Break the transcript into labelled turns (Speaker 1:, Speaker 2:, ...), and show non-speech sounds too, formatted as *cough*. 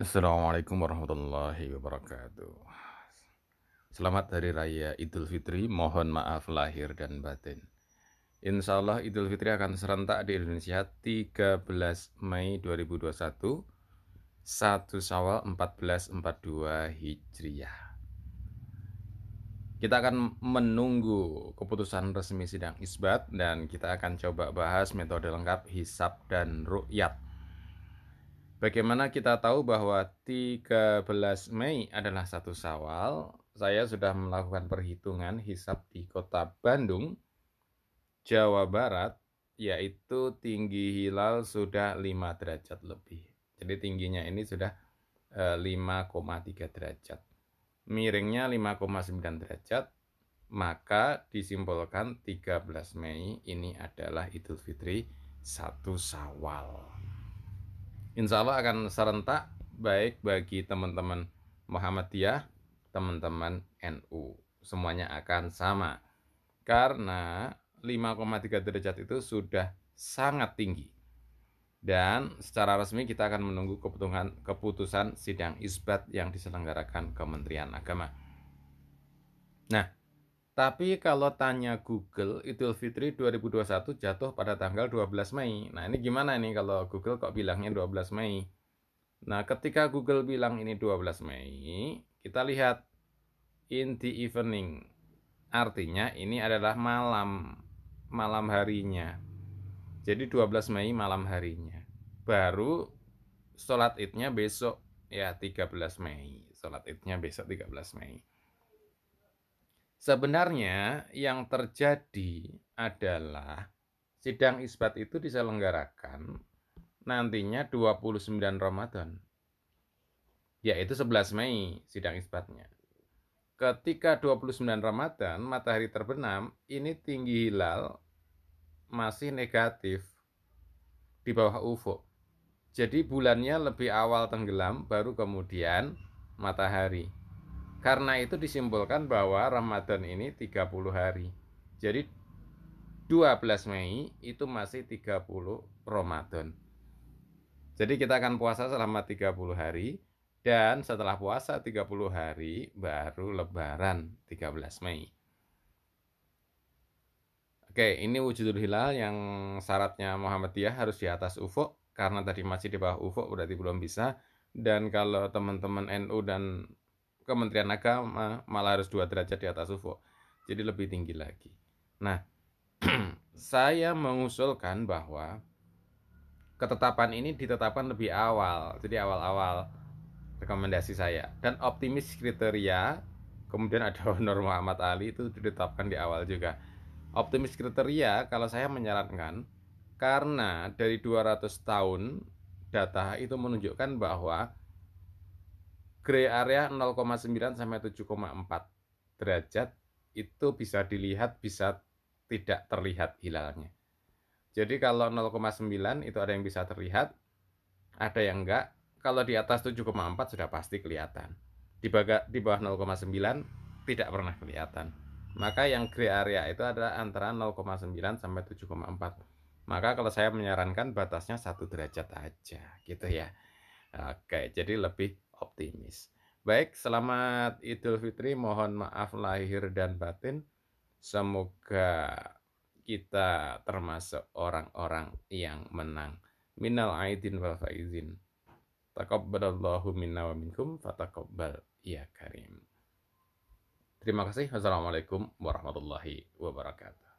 Speaker 1: Assalamualaikum warahmatullahi wabarakatuh. Selamat Hari Raya Idul Fitri, mohon maaf lahir dan batin. Insya Allah Idul Fitri akan serentak di Indonesia 13 Mei 2021, 1 Syawal 1442 Hijriah. Kita akan menunggu keputusan resmi sidang isbat dan kita akan coba bahas metode lengkap hisab dan rukyat. Bagaimana kita tahu bahwa 13 Mei adalah satu sawal? Saya sudah melakukan perhitungan hisap di kota Bandung, Jawa Barat, yaitu tinggi hilal sudah 5 derajat lebih. Jadi tingginya ini sudah 5,3 eh, derajat. Miringnya 5,9 derajat, maka disimpulkan 13 Mei ini adalah Idul Fitri satu Sawal insya Allah akan serentak baik bagi teman-teman Muhammadiyah, teman-teman NU. Semuanya akan sama. Karena 5,3 derajat itu sudah sangat tinggi. Dan secara resmi kita akan menunggu keputusan, keputusan sidang isbat yang diselenggarakan Kementerian Agama. Nah, tapi kalau tanya Google, Idul Fitri 2021 jatuh pada tanggal 12 Mei. Nah, ini gimana nih kalau Google kok bilangnya 12 Mei? Nah, ketika Google bilang ini 12 Mei, kita lihat in the evening. Artinya ini adalah malam malam harinya. Jadi 12 Mei malam harinya. Baru sholat idnya besok ya 13 Mei. Sholat idnya besok 13 Mei. Sebenarnya yang terjadi adalah sidang isbat itu diselenggarakan nantinya 29 Ramadan. Yaitu 11 Mei sidang isbatnya. Ketika 29 Ramadan matahari terbenam, ini tinggi hilal masih negatif di bawah ufuk. Jadi bulannya lebih awal tenggelam baru kemudian matahari. Karena itu disimpulkan bahwa Ramadan ini 30 hari. Jadi 12 Mei itu masih 30 Ramadan. Jadi kita akan puasa selama 30 hari dan setelah puasa 30 hari baru lebaran 13 Mei. Oke, ini wujudul hilal yang syaratnya Muhammadiyah harus di atas ufuk karena tadi masih di bawah ufuk berarti belum bisa dan kalau teman-teman NU dan Kementerian Agama malah harus dua derajat di atas UFO. Jadi lebih tinggi lagi. Nah, *clears throat* saya mengusulkan bahwa ketetapan ini ditetapkan lebih awal. Jadi awal-awal rekomendasi saya. Dan optimis kriteria, kemudian ada *laughs* norma Muhammad Ali itu ditetapkan di awal juga. Optimis kriteria kalau saya menyarankan karena dari 200 tahun data itu menunjukkan bahwa gray area 0,9 sampai 7,4 derajat itu bisa dilihat bisa tidak terlihat hilalnya. Jadi kalau 0,9 itu ada yang bisa terlihat, ada yang enggak. Kalau di atas 7,4 sudah pasti kelihatan. Di, baga, di bawah 0,9 tidak pernah kelihatan. Maka yang gray area itu ada antara 0,9 sampai 7,4. Maka kalau saya menyarankan batasnya satu derajat aja gitu ya. Oke, jadi lebih optimis. Baik, selamat Idul Fitri. Mohon maaf lahir dan batin. Semoga kita termasuk orang-orang yang menang. Minal aidin wal faizin. Taqabbalallahu minna wa minkum fataqabbal ya karim. Terima kasih. Wassalamualaikum warahmatullahi wabarakatuh.